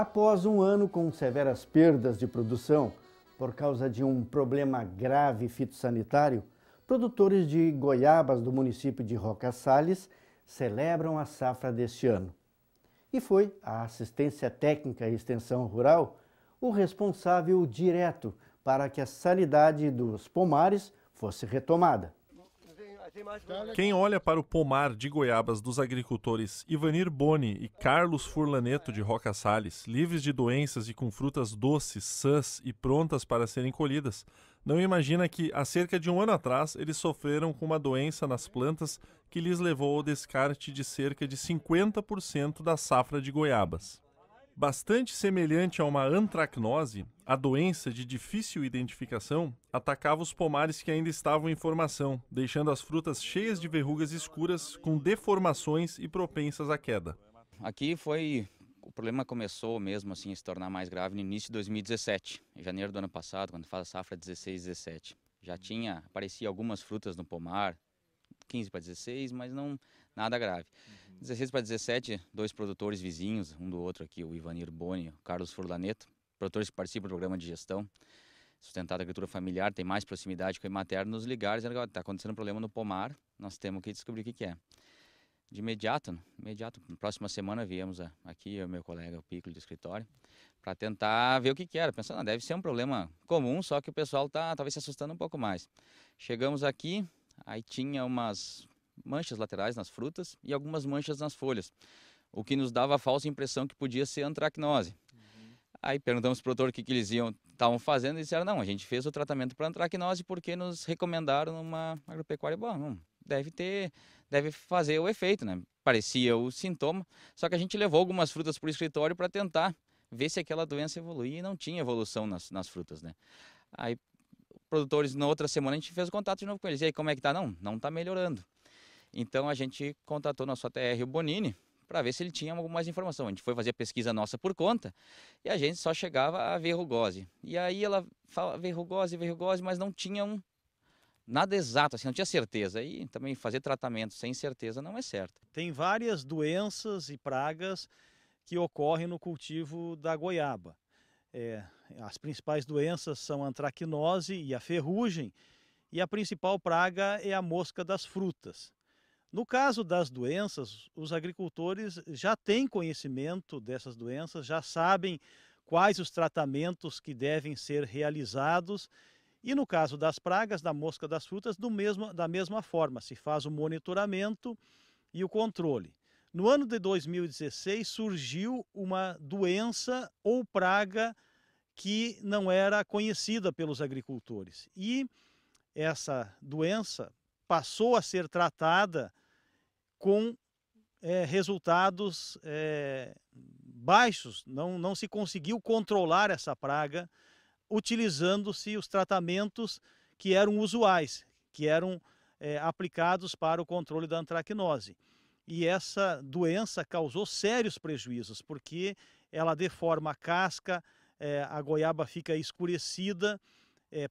Após um ano com severas perdas de produção por causa de um problema grave fitossanitário, produtores de goiabas do município de Roca Salles celebram a safra deste ano. E foi a Assistência Técnica e Extensão Rural o responsável direto para que a sanidade dos pomares fosse retomada. Tá Quem olha para o pomar de goiabas dos agricultores Ivanir Boni e Carlos Furlaneto de Roca Salles, livres de doenças e com frutas doces, sãs e prontas para serem colhidas, não imagina que, há cerca de um ano atrás, eles sofreram com uma doença nas plantas que lhes levou ao descarte de cerca de 50% da safra de goiabas. Bastante semelhante a uma antracnose, a doença de difícil identificação atacava os pomares que ainda estavam em formação, deixando as frutas cheias de verrugas escuras, com deformações e propensas à queda. Aqui foi. O problema começou mesmo assim a se tornar mais grave no início de 2017, em janeiro do ano passado, quando faz a safra 16, 17. Já tinha, aparecia algumas frutas no pomar, 15 para 16, mas não nada grave. Uhum. 16 para 17, dois produtores vizinhos, um do outro aqui, o Ivanir Boni, o Carlos Furlaneto, produtores que participam do programa de gestão sustentada a agricultura familiar, tem mais proximidade com a materna, nos ligaram e está né, acontecendo um problema no pomar, nós temos que descobrir o que, que é. De imediato, imediato, na próxima semana viemos aqui, eu e meu colega, o Piccolo, do escritório, para tentar ver o que, que era. Pensando, ah, deve ser um problema comum, só que o pessoal está talvez se assustando um pouco mais. Chegamos aqui, aí tinha umas manchas laterais nas frutas e algumas manchas nas folhas, o que nos dava a falsa impressão que podia ser antracnose. Uhum. Aí perguntamos para o doutor o que, que eles estavam fazendo e disseram: não, a gente fez o tratamento para antracnose porque nos recomendaram uma agropecuária. Bom, não, hum, deve ter, deve fazer o efeito, né? Parecia o sintoma, só que a gente levou algumas frutas para o escritório para tentar ver se aquela doença evoluía e não tinha evolução nas, nas frutas, né? Aí produtores na outra semana a gente fez contato de novo com eles. E aí, como é que tá? Não, não tá melhorando. Então a gente contatou nosso ATR, o Bonini, para ver se ele tinha alguma mais informação. A gente foi fazer a pesquisa nossa por conta e a gente só chegava a verrugose. E aí ela fala verrugose, verrugose, mas não tinha um nada exato, assim, não tinha certeza. E também fazer tratamento sem certeza não é certo. Tem várias doenças e pragas que ocorrem no cultivo da goiaba. É, as principais doenças são a antracnose e a ferrugem, e a principal praga é a mosca das frutas. No caso das doenças, os agricultores já têm conhecimento dessas doenças, já sabem quais os tratamentos que devem ser realizados. E no caso das pragas, da mosca das frutas, mesmo, da mesma forma, se faz o monitoramento e o controle. No ano de 2016 surgiu uma doença ou praga que não era conhecida pelos agricultores. E essa doença passou a ser tratada com é, resultados é, baixos, não, não se conseguiu controlar essa praga utilizando-se os tratamentos que eram usuais, que eram é, aplicados para o controle da antracnose. E essa doença causou sérios prejuízos, porque ela deforma a casca, a goiaba fica escurecida,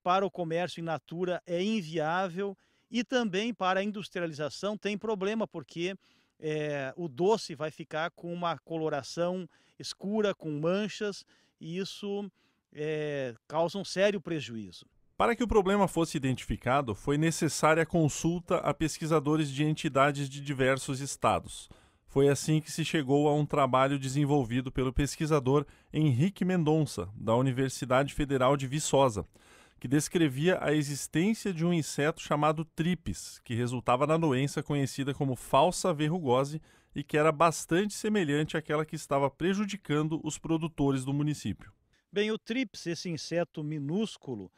para o comércio in natura é inviável e também para a industrialização tem problema, porque é, o doce vai ficar com uma coloração escura, com manchas, e isso é, causa um sério prejuízo. Para que o problema fosse identificado, foi necessária consulta a pesquisadores de entidades de diversos estados. Foi assim que se chegou a um trabalho desenvolvido pelo pesquisador Henrique Mendonça, da Universidade Federal de Viçosa que descrevia a existência de um inseto chamado tripes, que resultava na doença conhecida como falsa verrugose e que era bastante semelhante àquela que estava prejudicando os produtores do município. Bem, o trips, esse inseto minúsculo,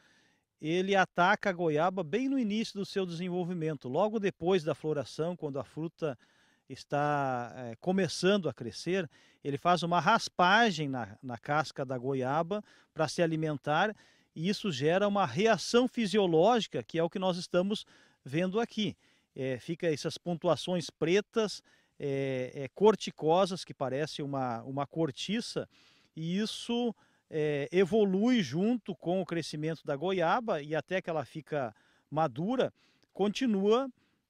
ele ataca a goiaba bem no início do seu desenvolvimento, logo depois da floração, quando a fruta está é, começando a crescer, ele faz uma raspagem na, na casca da goiaba para se alimentar e isso gera uma reação fisiológica, que é o que nós estamos vendo aqui. É, fica essas pontuações pretas, é, é, corticosas, que parece uma, uma cortiça, e isso é, evolui junto com o crescimento da goiaba e até que ela fica madura, continua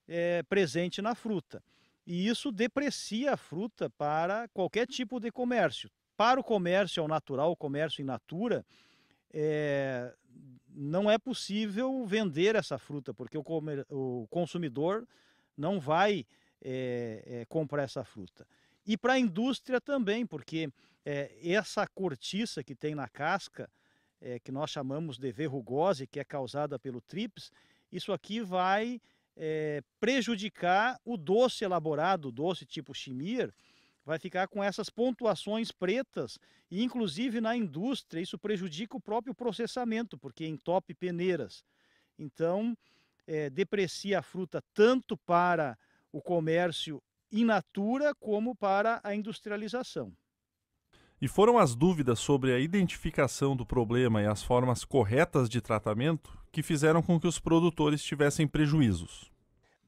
é, presente na fruta. E isso deprecia a fruta para qualquer tipo de comércio. Para o comércio ao natural, o comércio in natura, é, não é possível vender essa fruta, porque o, comer, o consumidor não vai é, é, comprar essa fruta. E para a indústria também, porque essa cortiça que tem na casca, que nós chamamos de verrugose, que é causada pelo TRIPS, isso aqui vai prejudicar o doce elaborado, o doce tipo chimir, vai ficar com essas pontuações pretas e inclusive na indústria isso prejudica o próprio processamento, porque entope peneiras. Então, é, deprecia a fruta tanto para o comércio in natura como para a industrialização. E foram as dúvidas sobre a identificação do problema e as formas corretas de tratamento que fizeram com que os produtores tivessem prejuízos.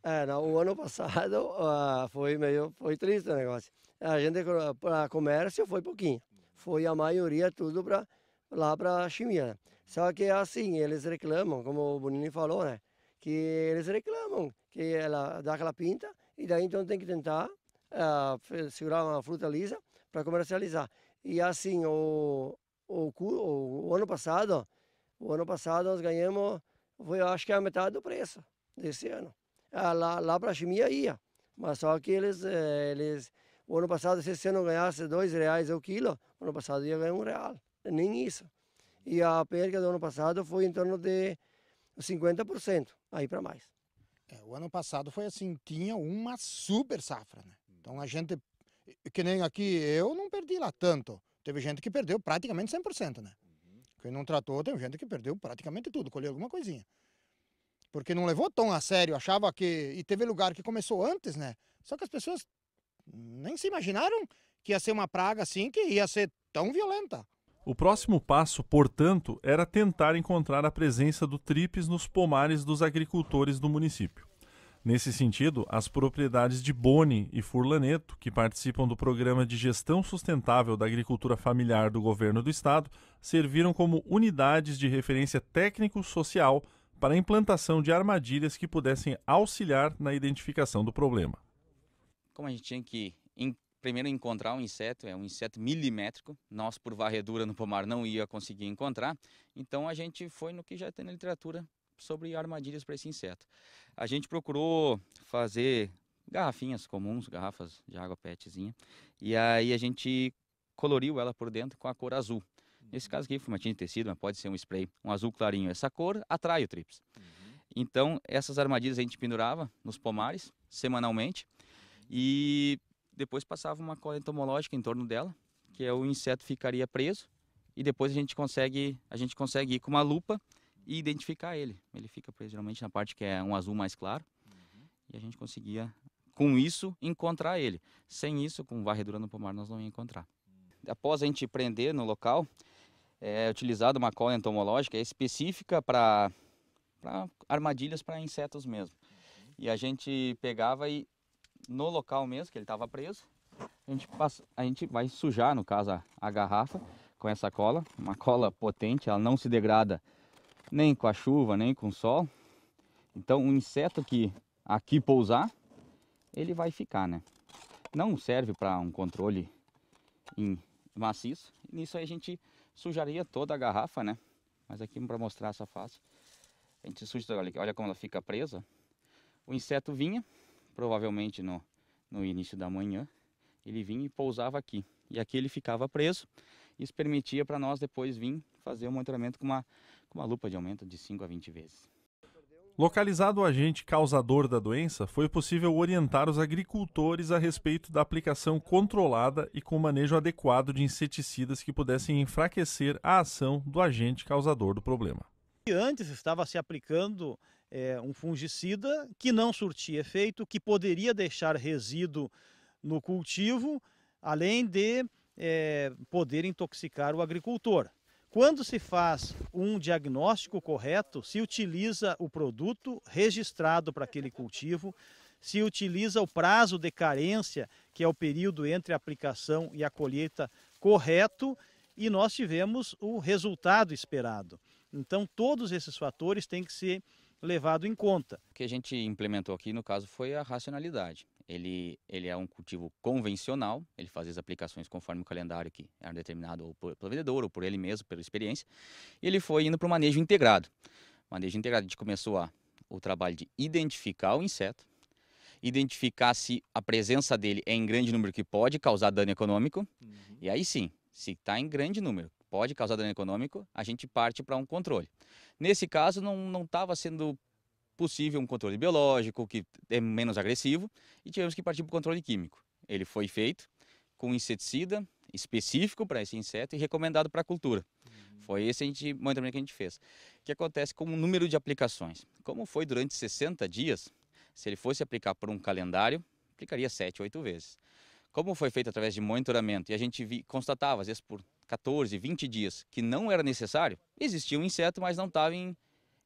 É, não, o ano passado uh, foi meio foi triste o negócio. A gente, para comércio, foi pouquinho. Foi a maioria tudo para lá para a Chimia. Né? Só que assim, eles reclamam, como o Bonini falou, né? Que eles reclamam que ela dá aquela pinta e daí então tem que tentar uh, segurar uma fruta lisa para comercializar. E assim, o, o, o, o ano passado, o ano passado nós ganhamos, foi, acho que a metade do preço desse ano. Ah, lá, lá para a Chimia ia. Mas só que eles, eh, eles, o ano passado, se você não ganhasse dois reais o quilo, o ano passado ia ganhar um real, nem isso. E a perca do ano passado foi em torno de 50%, aí para mais. É, o ano passado foi assim, tinha uma super safra, né? Então a gente, que nem aqui, eu não perdi lá tanto. Teve gente que perdeu praticamente 100%, né? Uhum. Quem não tratou, tem gente que perdeu praticamente tudo, colheu alguma coisinha porque não levou tão a sério, achava que. E teve lugar que começou antes, né? Só que as pessoas nem se imaginaram que ia ser uma praga assim, que ia ser tão violenta. O próximo passo, portanto, era tentar encontrar a presença do tripes nos pomares dos agricultores do município. Nesse sentido, as propriedades de Boni e Furlaneto, que participam do Programa de Gestão Sustentável da Agricultura Familiar do Governo do Estado, serviram como unidades de referência técnico-social para a implantação de armadilhas que pudessem auxiliar na identificação do problema. Como a gente tinha que em, primeiro encontrar um inseto, é um inseto milimétrico, nós por varredura no pomar não ia conseguir encontrar, então a gente foi no que já tem na literatura sobre armadilhas para esse inseto. A gente procurou fazer garrafinhas comuns, garrafas de água petzinha, e aí a gente coloriu ela por dentro com a cor azul. Nesse caso aqui, tinta de tecido, mas pode ser um spray, um azul clarinho. Essa cor atrai o trips. Uhum. Então, essas armadilhas a gente pendurava nos pomares, semanalmente, e depois passava uma cola entomológica em torno dela, que é o inseto ficaria preso, e depois a gente consegue, a gente consegue ir com uma lupa e identificar ele. Ele fica preso geralmente na parte que é um azul mais claro, uhum. e a gente conseguia, com isso, encontrar ele. Sem isso, com varredura no pomar, nós não ia encontrar. Hum. Após a gente prender no local, é, é utilizada uma cola entomológica específica para armadilhas para insetos mesmo. E a gente pegava e no local mesmo que ele estava preso, a gente, passa, a gente vai sujar, no caso, a, a garrafa com essa cola, uma cola potente, ela não se degrada nem com a chuva, nem com o sol. Então, um inseto que aqui pousar, ele vai ficar, né? Não serve para um controle em maciço. Nisso aí a gente Sujaria toda a garrafa, né? Mas aqui para mostrar essa face, A gente suja, ali, olha como ela fica presa. O inseto vinha, provavelmente no, no início da manhã, ele vinha e pousava aqui. E aqui ele ficava preso. Isso permitia para nós depois vir fazer o um monitoramento com uma, com uma lupa de aumento de 5 a 20 vezes. Localizado o agente causador da doença, foi possível orientar os agricultores a respeito da aplicação controlada e com manejo adequado de inseticidas que pudessem enfraquecer a ação do agente causador do problema. E antes estava se aplicando é, um fungicida que não surtia efeito, que poderia deixar resíduo no cultivo, além de é, poder intoxicar o agricultor. Quando se faz um diagnóstico correto, se utiliza o produto registrado para aquele cultivo, se utiliza o prazo de carência, que é o período entre a aplicação e a colheita correto, e nós tivemos o resultado esperado. Então, todos esses fatores têm que ser levados em conta. O que a gente implementou aqui, no caso, foi a racionalidade. Ele, ele é um cultivo convencional, ele faz as aplicações conforme o calendário que era é determinado ou pelo vendedor ou por ele mesmo, pela experiência. E ele foi indo para o manejo integrado. Manejo integrado, a gente começou a, o trabalho de identificar o inseto, identificar se a presença dele é em grande número que pode causar dano econômico. Uhum. E aí sim, se está em grande número, pode causar dano econômico, a gente parte para um controle. Nesse caso, não estava sendo possível um controle biológico, que é menos agressivo, e tivemos que partir para o controle químico. Ele foi feito com inseticida específico para esse inseto e recomendado para a cultura. Uhum. Foi esse a gente, monitoramento que a gente fez. O que acontece com o número de aplicações? Como foi durante 60 dias, se ele fosse aplicar por um calendário, aplicaria 7, 8 vezes. Como foi feito através de monitoramento e a gente vi, constatava, às vezes por 14, 20 dias, que não era necessário, existia um inseto, mas não estava em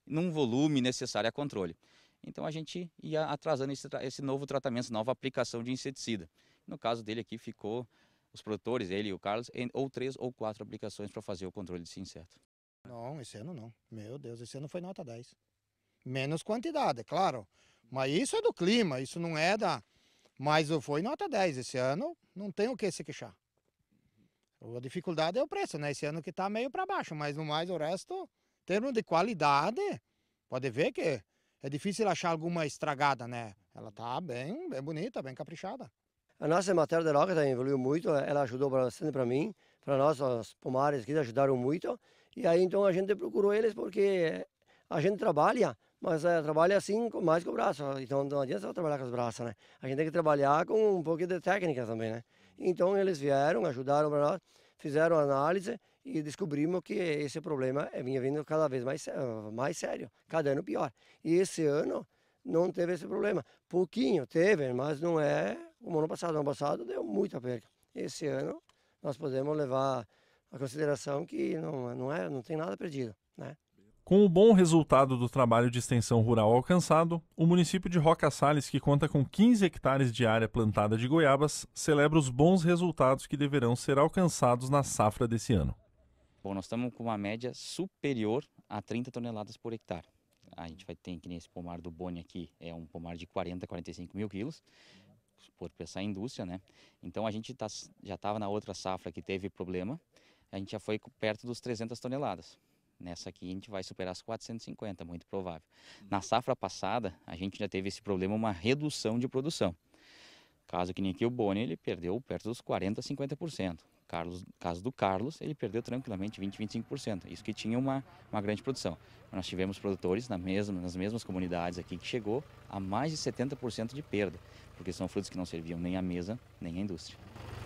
num volume necessário a controle. Então a gente ia atrasando esse, esse novo tratamento, essa nova aplicação de inseticida. No caso dele aqui ficou os produtores, ele e o Carlos, em, ou três ou quatro aplicações para fazer o controle desse inseto. Não, esse ano não. Meu Deus, esse ano foi nota 10. Menos quantidade, é claro. Mas isso é do clima, isso não é da... Mas foi nota 10. Esse ano não tem o que se queixar. A dificuldade é o preço, né? Esse ano que está meio para baixo, mas no mais o resto termos de qualidade, pode ver que é difícil achar alguma estragada, né? Ela tá bem, bem bonita, bem caprichada. A nossa matéria de também evoluiu muito, ela ajudou bastante para mim, para nós, os pomares que ajudaram muito. E aí então a gente procurou eles porque a gente trabalha, mas é, trabalha assim mais com o braço. Então não adianta só trabalhar com os braços, né? A gente tem que trabalhar com um pouquinho de técnica também, né? Então eles vieram, ajudaram para nós, fizeram análise e descobrimos que esse problema eh, vinha vindo cada vez mais, eh, mais sério, cada ano pior. E esse ano não teve esse problema. Pouquinho teve, mas não é como ano passado. Ano passado deu muita perda. Esse ano nós podemos levar a consideração que não, não, é, não tem nada perdido. Né? Com o bom resultado do trabalho de extensão rural alcançado, o município de Roca Salles, que conta com 15 hectares de área plantada de goiabas, celebra os bons resultados que deverão ser alcançados na safra desse ano. Bom, nós estamos com uma média superior a 30 toneladas por hectare. A gente vai ter, que nem esse pomar do Boni aqui, é um pomar de 40, 45 mil quilos, por pensar em indústria, né? Então a gente tá, já estava na outra safra que teve problema, a gente já foi perto dos 300 toneladas. Nessa aqui a gente vai superar as 450, muito provável. Na safra passada, a gente já teve esse problema, uma redução de produção. Caso que nem aqui o Boni, ele perdeu perto dos 40, 50%. Carlos, caso do Carlos, ele perdeu tranquilamente 20, 25%. Isso que tinha uma, uma grande produção. Mas nós tivemos produtores na mesma, nas mesmas comunidades aqui que chegou a mais de 70% de perda, porque são frutos que não serviam nem à mesa, nem à indústria.